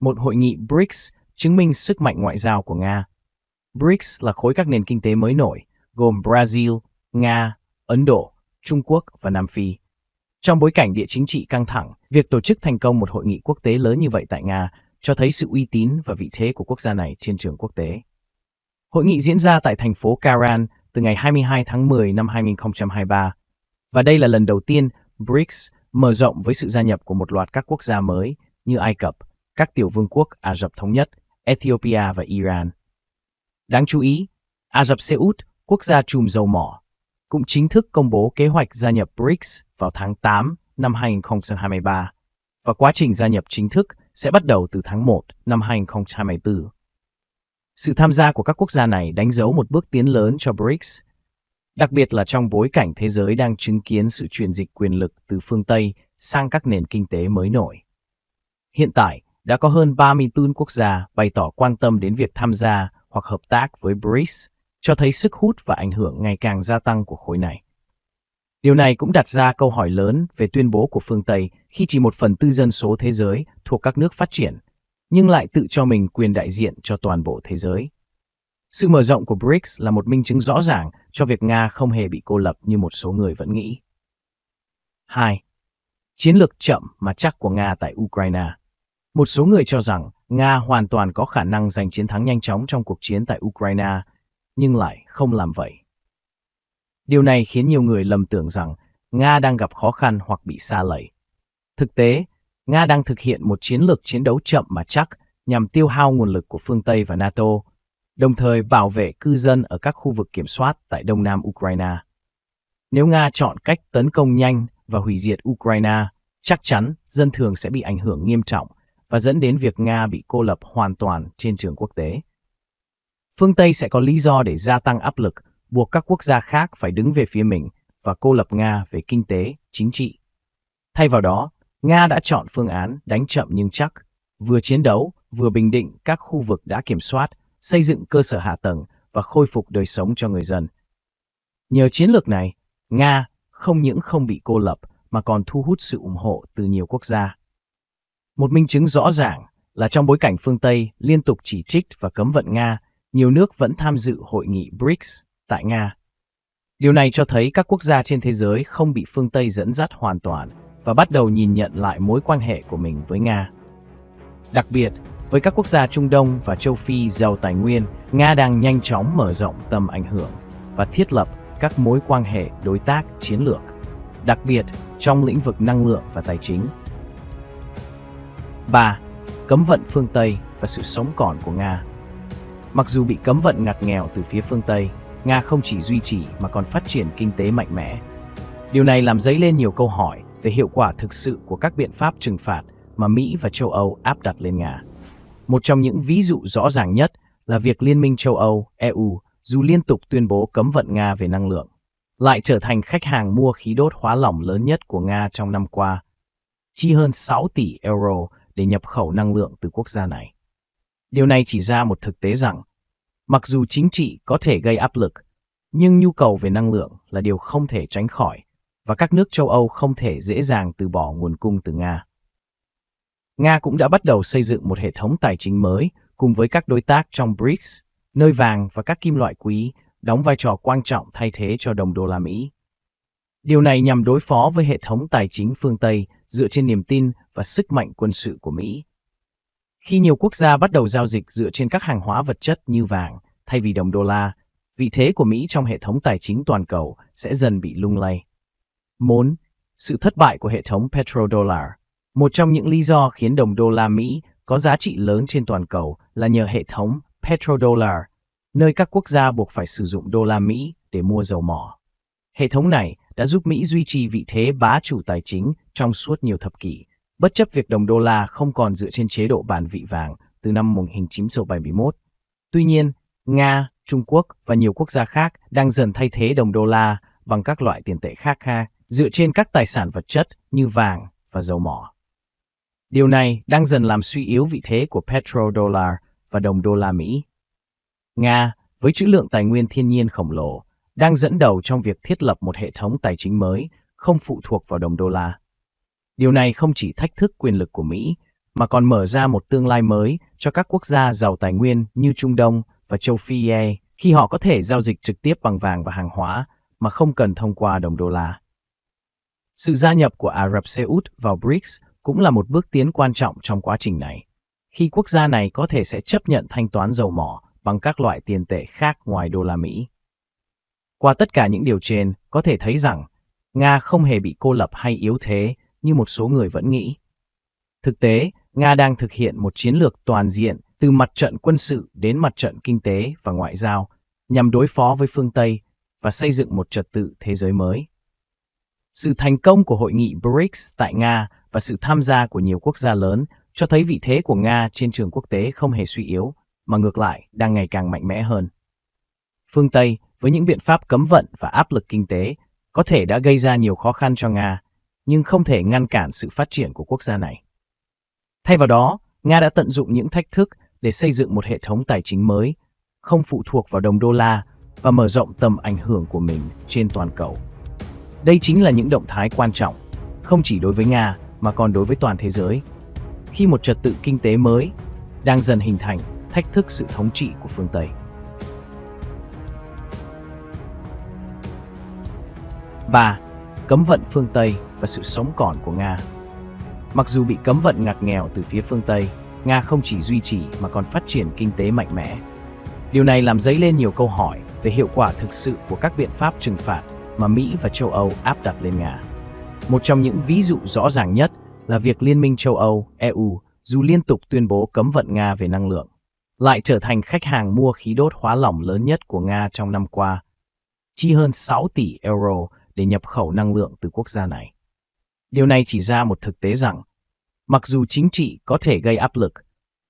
Một hội nghị BRICS chứng minh sức mạnh ngoại giao của Nga. BRICS là khối các nền kinh tế mới nổi, gồm Brazil, Nga, Ấn Độ, Trung Quốc và Nam Phi. Trong bối cảnh địa chính trị căng thẳng, việc tổ chức thành công một hội nghị quốc tế lớn như vậy tại Nga cho thấy sự uy tín và vị thế của quốc gia này trên trường quốc tế. Hội nghị diễn ra tại thành phố Karan từ ngày 22 tháng 10 năm 2023, và đây là lần đầu tiên BRICS mở rộng với sự gia nhập của một loạt các quốc gia mới như Ai Cập, các tiểu vương quốc Ả Rập Thống Nhất, Ethiopia và Iran. Đáng chú ý, Ả Rập Xê Út, quốc gia trùm dầu mỏ, cũng chính thức công bố kế hoạch gia nhập BRICS vào tháng 8 năm 2023 và quá trình gia nhập chính thức sẽ bắt đầu từ tháng 1 năm 2024. Sự tham gia của các quốc gia này đánh dấu một bước tiến lớn cho BRICS, đặc biệt là trong bối cảnh thế giới đang chứng kiến sự chuyển dịch quyền lực từ phương Tây sang các nền kinh tế mới nổi. Hiện tại, đã có hơn 34 quốc gia bày tỏ quan tâm đến việc tham gia hoặc hợp tác với BRICS cho thấy sức hút và ảnh hưởng ngày càng gia tăng của khối này. Điều này cũng đặt ra câu hỏi lớn về tuyên bố của phương Tây khi chỉ một phần tư dân số thế giới thuộc các nước phát triển, nhưng lại tự cho mình quyền đại diện cho toàn bộ thế giới. Sự mở rộng của BRICS là một minh chứng rõ ràng cho việc Nga không hề bị cô lập như một số người vẫn nghĩ. 2. Chiến lược chậm mà chắc của Nga tại Ukraine Một số người cho rằng Nga hoàn toàn có khả năng giành chiến thắng nhanh chóng trong cuộc chiến tại Ukraine nhưng lại không làm vậy. Điều này khiến nhiều người lầm tưởng rằng Nga đang gặp khó khăn hoặc bị xa lầy. Thực tế, Nga đang thực hiện một chiến lược chiến đấu chậm mà chắc nhằm tiêu hao nguồn lực của phương Tây và NATO, đồng thời bảo vệ cư dân ở các khu vực kiểm soát tại đông nam Ukraine. Nếu Nga chọn cách tấn công nhanh và hủy diệt Ukraine, chắc chắn dân thường sẽ bị ảnh hưởng nghiêm trọng và dẫn đến việc Nga bị cô lập hoàn toàn trên trường quốc tế phương Tây sẽ có lý do để gia tăng áp lực, buộc các quốc gia khác phải đứng về phía mình và cô lập Nga về kinh tế, chính trị. Thay vào đó, Nga đã chọn phương án đánh chậm nhưng chắc, vừa chiến đấu, vừa bình định các khu vực đã kiểm soát, xây dựng cơ sở hạ tầng và khôi phục đời sống cho người dân. Nhờ chiến lược này, Nga không những không bị cô lập mà còn thu hút sự ủng hộ từ nhiều quốc gia. Một minh chứng rõ ràng là trong bối cảnh phương Tây liên tục chỉ trích và cấm vận Nga nhiều nước vẫn tham dự hội nghị BRICS tại Nga. Điều này cho thấy các quốc gia trên thế giới không bị phương Tây dẫn dắt hoàn toàn và bắt đầu nhìn nhận lại mối quan hệ của mình với Nga. Đặc biệt, với các quốc gia Trung Đông và châu Phi giàu tài nguyên, Nga đang nhanh chóng mở rộng tầm ảnh hưởng và thiết lập các mối quan hệ đối tác chiến lược, đặc biệt trong lĩnh vực năng lượng và tài chính. 3. Cấm vận phương Tây và sự sống còn của Nga Mặc dù bị cấm vận ngặt nghèo từ phía phương Tây, Nga không chỉ duy trì mà còn phát triển kinh tế mạnh mẽ. Điều này làm dấy lên nhiều câu hỏi về hiệu quả thực sự của các biện pháp trừng phạt mà Mỹ và châu Âu áp đặt lên Nga. Một trong những ví dụ rõ ràng nhất là việc Liên minh châu Âu, EU, dù liên tục tuyên bố cấm vận Nga về năng lượng, lại trở thành khách hàng mua khí đốt hóa lỏng lớn nhất của Nga trong năm qua, chi hơn 6 tỷ euro để nhập khẩu năng lượng từ quốc gia này. Điều này chỉ ra một thực tế rằng Mặc dù chính trị có thể gây áp lực, nhưng nhu cầu về năng lượng là điều không thể tránh khỏi và các nước châu Âu không thể dễ dàng từ bỏ nguồn cung từ Nga. Nga cũng đã bắt đầu xây dựng một hệ thống tài chính mới cùng với các đối tác trong BRICS, nơi vàng và các kim loại quý đóng vai trò quan trọng thay thế cho đồng đô la Mỹ. Điều này nhằm đối phó với hệ thống tài chính phương Tây dựa trên niềm tin và sức mạnh quân sự của Mỹ. Khi nhiều quốc gia bắt đầu giao dịch dựa trên các hàng hóa vật chất như vàng thay vì đồng đô la, vị thế của Mỹ trong hệ thống tài chính toàn cầu sẽ dần bị lung lay. 4. Sự thất bại của hệ thống petrodollar Một trong những lý do khiến đồng đô la Mỹ có giá trị lớn trên toàn cầu là nhờ hệ thống petrodollar, nơi các quốc gia buộc phải sử dụng đô la Mỹ để mua dầu mỏ. Hệ thống này đã giúp Mỹ duy trì vị thế bá chủ tài chính trong suốt nhiều thập kỷ, bất chấp việc đồng đô la không còn dựa trên chế độ bản vị vàng từ năm 1971. Tuy nhiên, Nga, Trung Quốc và nhiều quốc gia khác đang dần thay thế đồng đô la bằng các loại tiền tệ khác ha, dựa trên các tài sản vật chất như vàng và dầu mỏ. Điều này đang dần làm suy yếu vị thế của petrodollar và đồng đô la Mỹ. Nga, với trữ lượng tài nguyên thiên nhiên khổng lồ, đang dẫn đầu trong việc thiết lập một hệ thống tài chính mới không phụ thuộc vào đồng đô la. Điều này không chỉ thách thức quyền lực của Mỹ, mà còn mở ra một tương lai mới cho các quốc gia giàu tài nguyên như Trung Đông và châu Phi e, khi họ có thể giao dịch trực tiếp bằng vàng và hàng hóa mà không cần thông qua đồng đô la. Sự gia nhập của Ả Rập Xê Út vào BRICS cũng là một bước tiến quan trọng trong quá trình này, khi quốc gia này có thể sẽ chấp nhận thanh toán dầu mỏ bằng các loại tiền tệ khác ngoài đô la Mỹ. Qua tất cả những điều trên, có thể thấy rằng Nga không hề bị cô lập hay yếu thế như một số người vẫn nghĩ. Thực tế, Nga đang thực hiện một chiến lược toàn diện từ mặt trận quân sự đến mặt trận kinh tế và ngoại giao nhằm đối phó với phương Tây và xây dựng một trật tự thế giới mới. Sự thành công của hội nghị BRICS tại Nga và sự tham gia của nhiều quốc gia lớn cho thấy vị thế của Nga trên trường quốc tế không hề suy yếu, mà ngược lại đang ngày càng mạnh mẽ hơn. Phương Tây, với những biện pháp cấm vận và áp lực kinh tế, có thể đã gây ra nhiều khó khăn cho Nga, nhưng không thể ngăn cản sự phát triển của quốc gia này. Thay vào đó, Nga đã tận dụng những thách thức để xây dựng một hệ thống tài chính mới, không phụ thuộc vào đồng đô la và mở rộng tầm ảnh hưởng của mình trên toàn cầu. Đây chính là những động thái quan trọng, không chỉ đối với Nga mà còn đối với toàn thế giới. Khi một trật tự kinh tế mới đang dần hình thành, thách thức sự thống trị của phương Tây. ba Cấm vận phương Tây và sự sống còn của Nga. Mặc dù bị cấm vận ngặt nghèo từ phía phương Tây, Nga không chỉ duy trì mà còn phát triển kinh tế mạnh mẽ. Điều này làm dấy lên nhiều câu hỏi về hiệu quả thực sự của các biện pháp trừng phạt mà Mỹ và châu Âu áp đặt lên Nga. Một trong những ví dụ rõ ràng nhất là việc Liên minh châu Âu, EU, dù liên tục tuyên bố cấm vận Nga về năng lượng, lại trở thành khách hàng mua khí đốt hóa lỏng lớn nhất của Nga trong năm qua, chi hơn 6 tỷ euro để nhập khẩu năng lượng từ quốc gia này. Điều này chỉ ra một thực tế rằng, mặc dù chính trị có thể gây áp lực,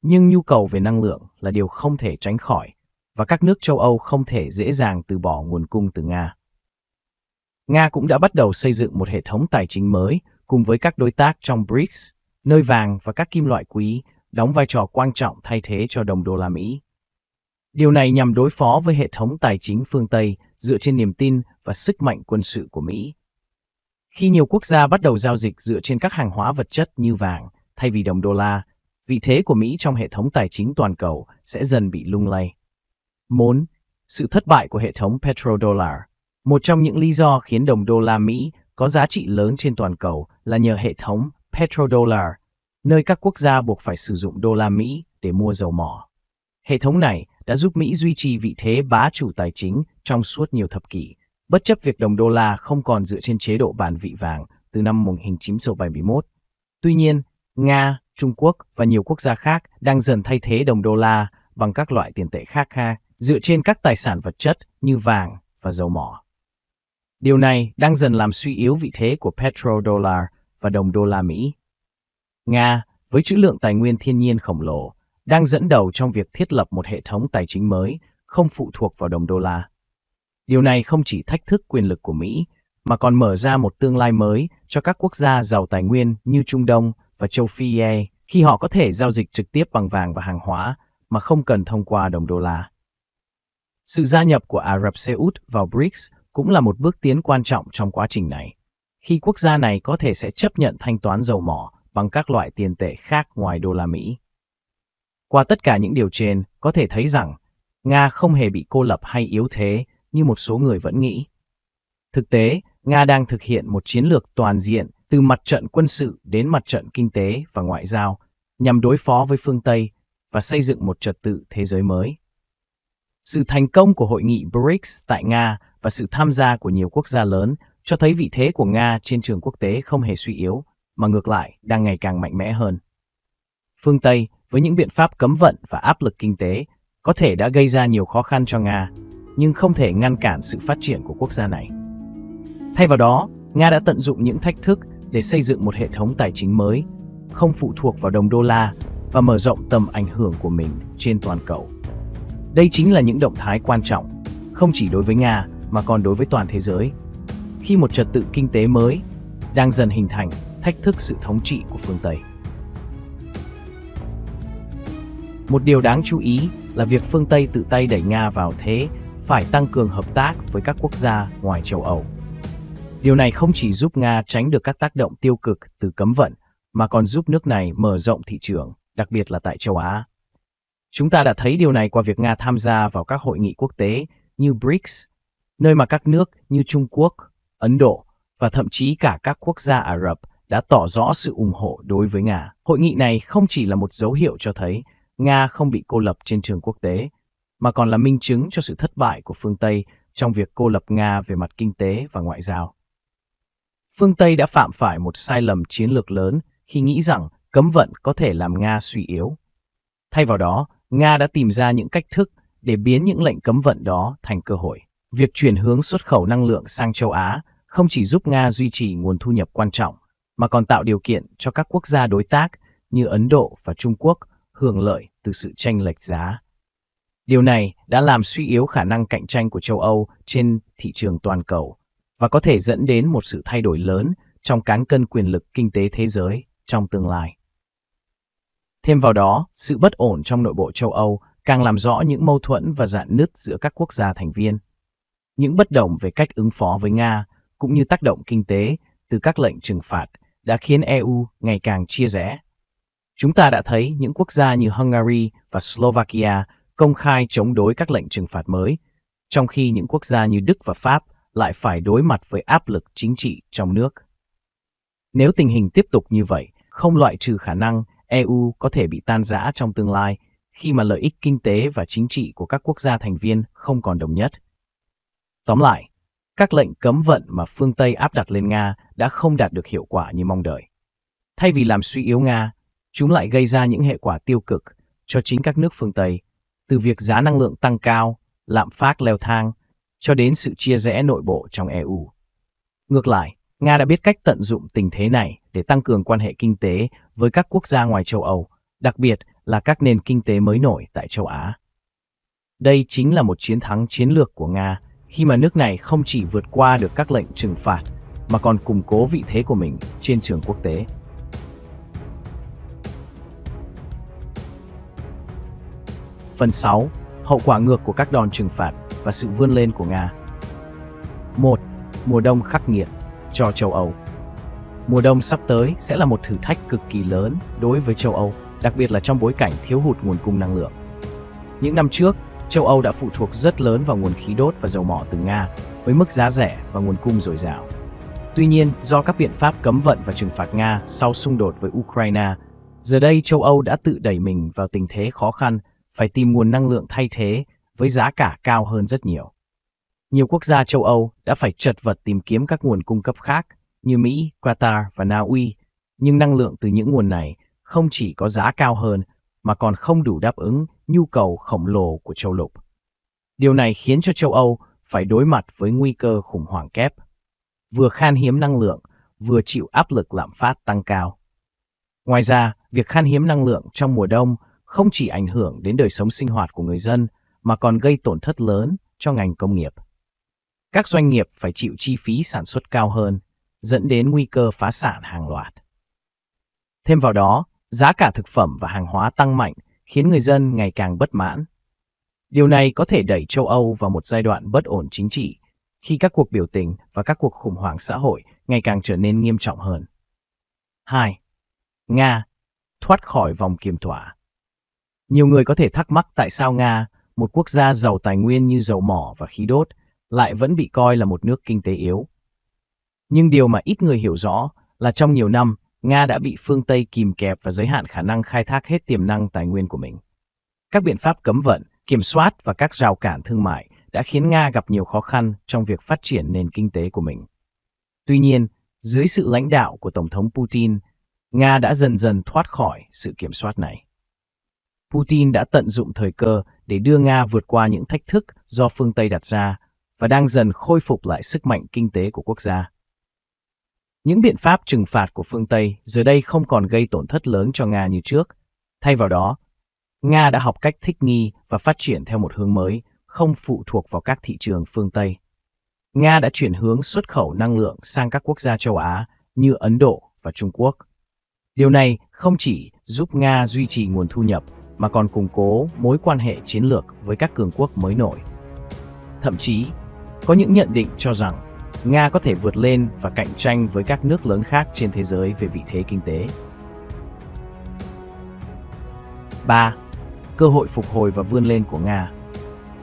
nhưng nhu cầu về năng lượng là điều không thể tránh khỏi và các nước châu Âu không thể dễ dàng từ bỏ nguồn cung từ Nga. Nga cũng đã bắt đầu xây dựng một hệ thống tài chính mới cùng với các đối tác trong BRICS, nơi vàng và các kim loại quý đóng vai trò quan trọng thay thế cho đồng đô la Mỹ. Điều này nhằm đối phó với hệ thống tài chính phương Tây dựa trên niềm tin và sức mạnh quân sự của Mỹ. Khi nhiều quốc gia bắt đầu giao dịch dựa trên các hàng hóa vật chất như vàng thay vì đồng đô la, vị thế của Mỹ trong hệ thống tài chính toàn cầu sẽ dần bị lung lay. 4. Sự thất bại của hệ thống petrodollar Một trong những lý do khiến đồng đô la Mỹ có giá trị lớn trên toàn cầu là nhờ hệ thống petrodollar, nơi các quốc gia buộc phải sử dụng đô la Mỹ để mua dầu mỏ. Hệ thống này đã giúp Mỹ duy trì vị thế bá chủ tài chính trong suốt nhiều thập kỷ, bất chấp việc đồng đô la không còn dựa trên chế độ bản vị vàng từ năm 1971. Tuy nhiên, Nga, Trung Quốc và nhiều quốc gia khác đang dần thay thế đồng đô la bằng các loại tiền tệ khác ha, dựa trên các tài sản vật chất như vàng và dầu mỏ. Điều này đang dần làm suy yếu vị thế của petrodollar và đồng đô la Mỹ. Nga, với trữ lượng tài nguyên thiên nhiên khổng lồ, đang dẫn đầu trong việc thiết lập một hệ thống tài chính mới không phụ thuộc vào đồng đô la. Điều này không chỉ thách thức quyền lực của Mỹ, mà còn mở ra một tương lai mới cho các quốc gia giàu tài nguyên như Trung Đông và châu Phi e, khi họ có thể giao dịch trực tiếp bằng vàng và hàng hóa mà không cần thông qua đồng đô la. Sự gia nhập của Ả Rập Xê Út vào BRICS cũng là một bước tiến quan trọng trong quá trình này, khi quốc gia này có thể sẽ chấp nhận thanh toán dầu mỏ bằng các loại tiền tệ khác ngoài đô la Mỹ. Qua tất cả những điều trên, có thể thấy rằng Nga không hề bị cô lập hay yếu thế như một số người vẫn nghĩ. Thực tế, Nga đang thực hiện một chiến lược toàn diện từ mặt trận quân sự đến mặt trận kinh tế và ngoại giao nhằm đối phó với phương Tây và xây dựng một trật tự thế giới mới. Sự thành công của hội nghị BRICS tại Nga và sự tham gia của nhiều quốc gia lớn cho thấy vị thế của Nga trên trường quốc tế không hề suy yếu, mà ngược lại đang ngày càng mạnh mẽ hơn. Phương Tây, với những biện pháp cấm vận và áp lực kinh tế, có thể đã gây ra nhiều khó khăn cho Nga nhưng không thể ngăn cản sự phát triển của quốc gia này. Thay vào đó, Nga đã tận dụng những thách thức để xây dựng một hệ thống tài chính mới, không phụ thuộc vào đồng đô la và mở rộng tầm ảnh hưởng của mình trên toàn cầu. Đây chính là những động thái quan trọng, không chỉ đối với Nga mà còn đối với toàn thế giới. Khi một trật tự kinh tế mới đang dần hình thành, thách thức sự thống trị của phương Tây. Một điều đáng chú ý là việc phương Tây tự tay đẩy Nga vào thế phải tăng cường hợp tác với các quốc gia ngoài châu Âu. Điều này không chỉ giúp Nga tránh được các tác động tiêu cực từ cấm vận, mà còn giúp nước này mở rộng thị trường, đặc biệt là tại châu Á. Chúng ta đã thấy điều này qua việc Nga tham gia vào các hội nghị quốc tế như BRICS, nơi mà các nước như Trung Quốc, Ấn Độ và thậm chí cả các quốc gia Ả Rập đã tỏ rõ sự ủng hộ đối với Nga. Hội nghị này không chỉ là một dấu hiệu cho thấy Nga không bị cô lập trên trường quốc tế, mà còn là minh chứng cho sự thất bại của phương Tây trong việc cô lập Nga về mặt kinh tế và ngoại giao. Phương Tây đã phạm phải một sai lầm chiến lược lớn khi nghĩ rằng cấm vận có thể làm Nga suy yếu. Thay vào đó, Nga đã tìm ra những cách thức để biến những lệnh cấm vận đó thành cơ hội. Việc chuyển hướng xuất khẩu năng lượng sang châu Á không chỉ giúp Nga duy trì nguồn thu nhập quan trọng, mà còn tạo điều kiện cho các quốc gia đối tác như Ấn Độ và Trung Quốc hưởng lợi từ sự tranh lệch giá Điều này đã làm suy yếu khả năng cạnh tranh của châu Âu trên thị trường toàn cầu và có thể dẫn đến một sự thay đổi lớn trong cán cân quyền lực kinh tế thế giới trong tương lai. Thêm vào đó, sự bất ổn trong nội bộ châu Âu càng làm rõ những mâu thuẫn và dạn nứt giữa các quốc gia thành viên. Những bất đồng về cách ứng phó với Nga cũng như tác động kinh tế từ các lệnh trừng phạt đã khiến EU ngày càng chia rẽ. Chúng ta đã thấy những quốc gia như Hungary và Slovakia công khai chống đối các lệnh trừng phạt mới, trong khi những quốc gia như Đức và Pháp lại phải đối mặt với áp lực chính trị trong nước. Nếu tình hình tiếp tục như vậy, không loại trừ khả năng EU có thể bị tan rã trong tương lai khi mà lợi ích kinh tế và chính trị của các quốc gia thành viên không còn đồng nhất. Tóm lại, các lệnh cấm vận mà phương Tây áp đặt lên Nga đã không đạt được hiệu quả như mong đợi. Thay vì làm suy yếu Nga, chúng lại gây ra những hệ quả tiêu cực cho chính các nước phương Tây từ việc giá năng lượng tăng cao, lạm phát leo thang, cho đến sự chia rẽ nội bộ trong EU. Ngược lại, Nga đã biết cách tận dụng tình thế này để tăng cường quan hệ kinh tế với các quốc gia ngoài châu Âu, đặc biệt là các nền kinh tế mới nổi tại châu Á. Đây chính là một chiến thắng chiến lược của Nga khi mà nước này không chỉ vượt qua được các lệnh trừng phạt mà còn củng cố vị thế của mình trên trường quốc tế. Phần 6. Hậu quả ngược của các đòn trừng phạt và sự vươn lên của Nga 1. Mùa đông khắc nghiệt cho châu Âu Mùa đông sắp tới sẽ là một thử thách cực kỳ lớn đối với châu Âu, đặc biệt là trong bối cảnh thiếu hụt nguồn cung năng lượng. Những năm trước, châu Âu đã phụ thuộc rất lớn vào nguồn khí đốt và dầu mỏ từ Nga, với mức giá rẻ và nguồn cung dồi dào. Tuy nhiên, do các biện pháp cấm vận và trừng phạt Nga sau xung đột với Ukraine, giờ đây châu Âu đã tự đẩy mình vào tình thế khó khăn phải tìm nguồn năng lượng thay thế với giá cả cao hơn rất nhiều. Nhiều quốc gia châu Âu đã phải chật vật tìm kiếm các nguồn cung cấp khác như Mỹ, Qatar và Na Uy, nhưng năng lượng từ những nguồn này không chỉ có giá cao hơn mà còn không đủ đáp ứng nhu cầu khổng lồ của châu lục. Điều này khiến cho châu Âu phải đối mặt với nguy cơ khủng hoảng kép, vừa khan hiếm năng lượng, vừa chịu áp lực lạm phát tăng cao. Ngoài ra, việc khan hiếm năng lượng trong mùa đông không chỉ ảnh hưởng đến đời sống sinh hoạt của người dân mà còn gây tổn thất lớn cho ngành công nghiệp. Các doanh nghiệp phải chịu chi phí sản xuất cao hơn, dẫn đến nguy cơ phá sản hàng loạt. Thêm vào đó, giá cả thực phẩm và hàng hóa tăng mạnh khiến người dân ngày càng bất mãn. Điều này có thể đẩy châu Âu vào một giai đoạn bất ổn chính trị, khi các cuộc biểu tình và các cuộc khủng hoảng xã hội ngày càng trở nên nghiêm trọng hơn. 2. Nga thoát khỏi vòng kiềm tỏa. Nhiều người có thể thắc mắc tại sao Nga, một quốc gia giàu tài nguyên như dầu mỏ và khí đốt, lại vẫn bị coi là một nước kinh tế yếu. Nhưng điều mà ít người hiểu rõ là trong nhiều năm, Nga đã bị phương Tây kìm kẹp và giới hạn khả năng khai thác hết tiềm năng tài nguyên của mình. Các biện pháp cấm vận, kiểm soát và các rào cản thương mại đã khiến Nga gặp nhiều khó khăn trong việc phát triển nền kinh tế của mình. Tuy nhiên, dưới sự lãnh đạo của Tổng thống Putin, Nga đã dần dần thoát khỏi sự kiểm soát này. Putin đã tận dụng thời cơ để đưa Nga vượt qua những thách thức do phương Tây đặt ra và đang dần khôi phục lại sức mạnh kinh tế của quốc gia. Những biện pháp trừng phạt của phương Tây giờ đây không còn gây tổn thất lớn cho Nga như trước. Thay vào đó, Nga đã học cách thích nghi và phát triển theo một hướng mới, không phụ thuộc vào các thị trường phương Tây. Nga đã chuyển hướng xuất khẩu năng lượng sang các quốc gia châu Á như Ấn Độ và Trung Quốc. Điều này không chỉ giúp Nga duy trì nguồn thu nhập mà còn củng cố mối quan hệ chiến lược với các cường quốc mới nổi. Thậm chí, có những nhận định cho rằng Nga có thể vượt lên và cạnh tranh với các nước lớn khác trên thế giới về vị thế kinh tế. 3. Cơ hội phục hồi và vươn lên của Nga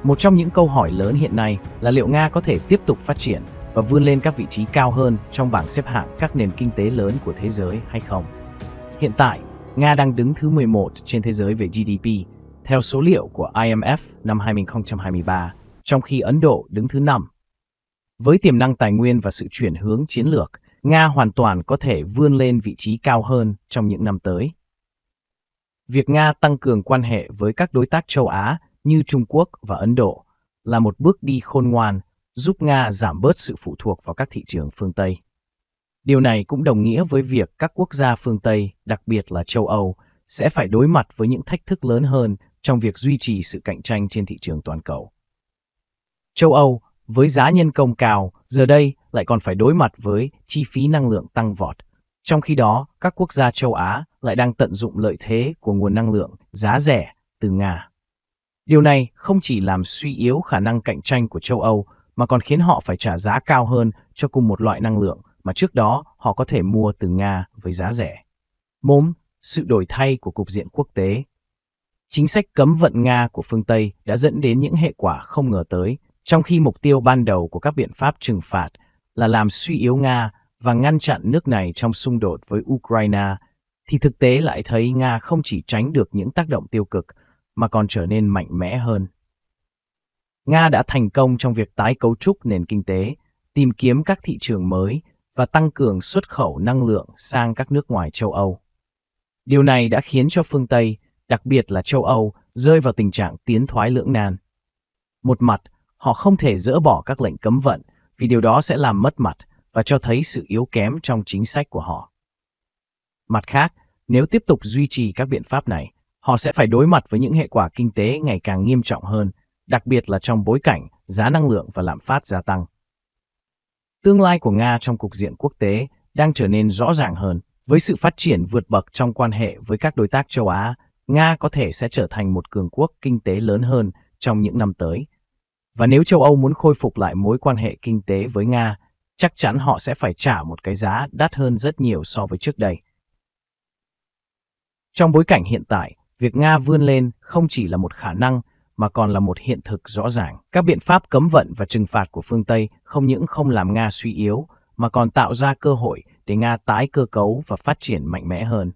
Một trong những câu hỏi lớn hiện nay là liệu Nga có thể tiếp tục phát triển và vươn lên các vị trí cao hơn trong bảng xếp hạng các nền kinh tế lớn của thế giới hay không. Hiện tại, Nga đang đứng thứ 11 trên thế giới về GDP, theo số liệu của IMF năm 2023, trong khi Ấn Độ đứng thứ 5. Với tiềm năng tài nguyên và sự chuyển hướng chiến lược, Nga hoàn toàn có thể vươn lên vị trí cao hơn trong những năm tới. Việc Nga tăng cường quan hệ với các đối tác châu Á như Trung Quốc và Ấn Độ là một bước đi khôn ngoan giúp Nga giảm bớt sự phụ thuộc vào các thị trường phương Tây. Điều này cũng đồng nghĩa với việc các quốc gia phương Tây, đặc biệt là châu Âu, sẽ phải đối mặt với những thách thức lớn hơn trong việc duy trì sự cạnh tranh trên thị trường toàn cầu. Châu Âu, với giá nhân công cao, giờ đây lại còn phải đối mặt với chi phí năng lượng tăng vọt. Trong khi đó, các quốc gia châu Á lại đang tận dụng lợi thế của nguồn năng lượng giá rẻ từ Nga. Điều này không chỉ làm suy yếu khả năng cạnh tranh của châu Âu mà còn khiến họ phải trả giá cao hơn cho cùng một loại năng lượng mà trước đó họ có thể mua từ Nga với giá rẻ. Mốm, sự đổi thay của cục diện quốc tế. Chính sách cấm vận Nga của phương Tây đã dẫn đến những hệ quả không ngờ tới, trong khi mục tiêu ban đầu của các biện pháp trừng phạt là làm suy yếu Nga và ngăn chặn nước này trong xung đột với Ukraine, thì thực tế lại thấy Nga không chỉ tránh được những tác động tiêu cực mà còn trở nên mạnh mẽ hơn. Nga đã thành công trong việc tái cấu trúc nền kinh tế, tìm kiếm các thị trường mới và tăng cường xuất khẩu năng lượng sang các nước ngoài châu Âu. Điều này đã khiến cho phương Tây, đặc biệt là châu Âu, rơi vào tình trạng tiến thoái lưỡng nan. Một mặt, họ không thể dỡ bỏ các lệnh cấm vận vì điều đó sẽ làm mất mặt và cho thấy sự yếu kém trong chính sách của họ. Mặt khác, nếu tiếp tục duy trì các biện pháp này, họ sẽ phải đối mặt với những hệ quả kinh tế ngày càng nghiêm trọng hơn, đặc biệt là trong bối cảnh giá năng lượng và lạm phát gia tăng tương lai của Nga trong cục diện quốc tế đang trở nên rõ ràng hơn. Với sự phát triển vượt bậc trong quan hệ với các đối tác châu Á, Nga có thể sẽ trở thành một cường quốc kinh tế lớn hơn trong những năm tới. Và nếu châu Âu muốn khôi phục lại mối quan hệ kinh tế với Nga, chắc chắn họ sẽ phải trả một cái giá đắt hơn rất nhiều so với trước đây. Trong bối cảnh hiện tại, việc Nga vươn lên không chỉ là một khả năng mà còn là một hiện thực rõ ràng. Các biện pháp cấm vận và trừng phạt của phương Tây không những không làm Nga suy yếu, mà còn tạo ra cơ hội để Nga tái cơ cấu và phát triển mạnh mẽ hơn.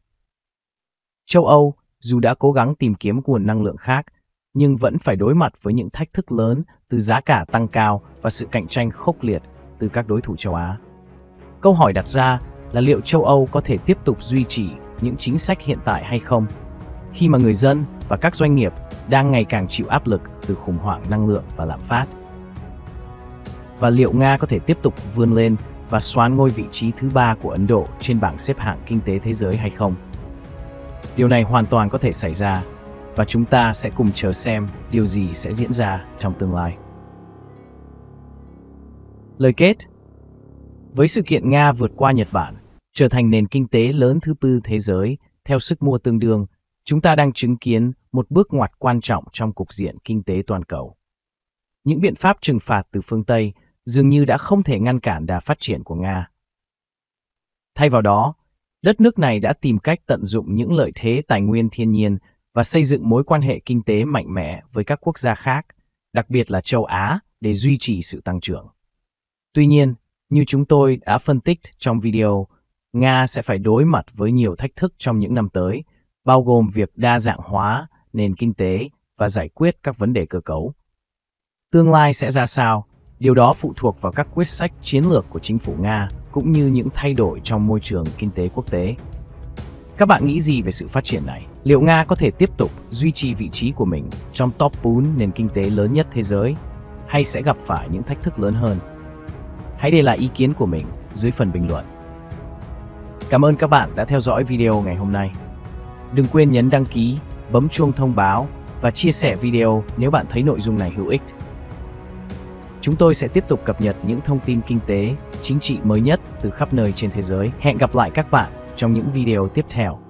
Châu Âu, dù đã cố gắng tìm kiếm nguồn năng lượng khác, nhưng vẫn phải đối mặt với những thách thức lớn từ giá cả tăng cao và sự cạnh tranh khốc liệt từ các đối thủ châu Á. Câu hỏi đặt ra là liệu châu Âu có thể tiếp tục duy trì những chính sách hiện tại hay không, khi mà người dân và các doanh nghiệp đang ngày càng chịu áp lực từ khủng hoảng năng lượng và lạm phát. Và liệu Nga có thể tiếp tục vươn lên và xoán ngôi vị trí thứ ba của Ấn Độ trên bảng xếp hạng kinh tế thế giới hay không? Điều này hoàn toàn có thể xảy ra và chúng ta sẽ cùng chờ xem điều gì sẽ diễn ra trong tương lai. Lời kết Với sự kiện Nga vượt qua Nhật Bản, trở thành nền kinh tế lớn thứ tư thế giới theo sức mua tương đương, chúng ta đang chứng kiến một bước ngoặt quan trọng trong cục diện kinh tế toàn cầu. Những biện pháp trừng phạt từ phương Tây dường như đã không thể ngăn cản đà phát triển của Nga. Thay vào đó, đất nước này đã tìm cách tận dụng những lợi thế tài nguyên thiên nhiên và xây dựng mối quan hệ kinh tế mạnh mẽ với các quốc gia khác, đặc biệt là châu Á, để duy trì sự tăng trưởng. Tuy nhiên, như chúng tôi đã phân tích trong video, Nga sẽ phải đối mặt với nhiều thách thức trong những năm tới, bao gồm việc đa dạng hóa nền kinh tế và giải quyết các vấn đề cơ cấu. Tương lai sẽ ra sao? Điều đó phụ thuộc vào các quyết sách chiến lược của chính phủ Nga cũng như những thay đổi trong môi trường kinh tế quốc tế. Các bạn nghĩ gì về sự phát triển này? Liệu Nga có thể tiếp tục duy trì vị trí của mình trong top 4 nền kinh tế lớn nhất thế giới hay sẽ gặp phải những thách thức lớn hơn? Hãy để lại ý kiến của mình dưới phần bình luận. Cảm ơn các bạn đã theo dõi video ngày hôm nay. Đừng quên nhấn đăng ký bấm chuông thông báo và chia sẻ video nếu bạn thấy nội dung này hữu ích. Chúng tôi sẽ tiếp tục cập nhật những thông tin kinh tế, chính trị mới nhất từ khắp nơi trên thế giới. Hẹn gặp lại các bạn trong những video tiếp theo.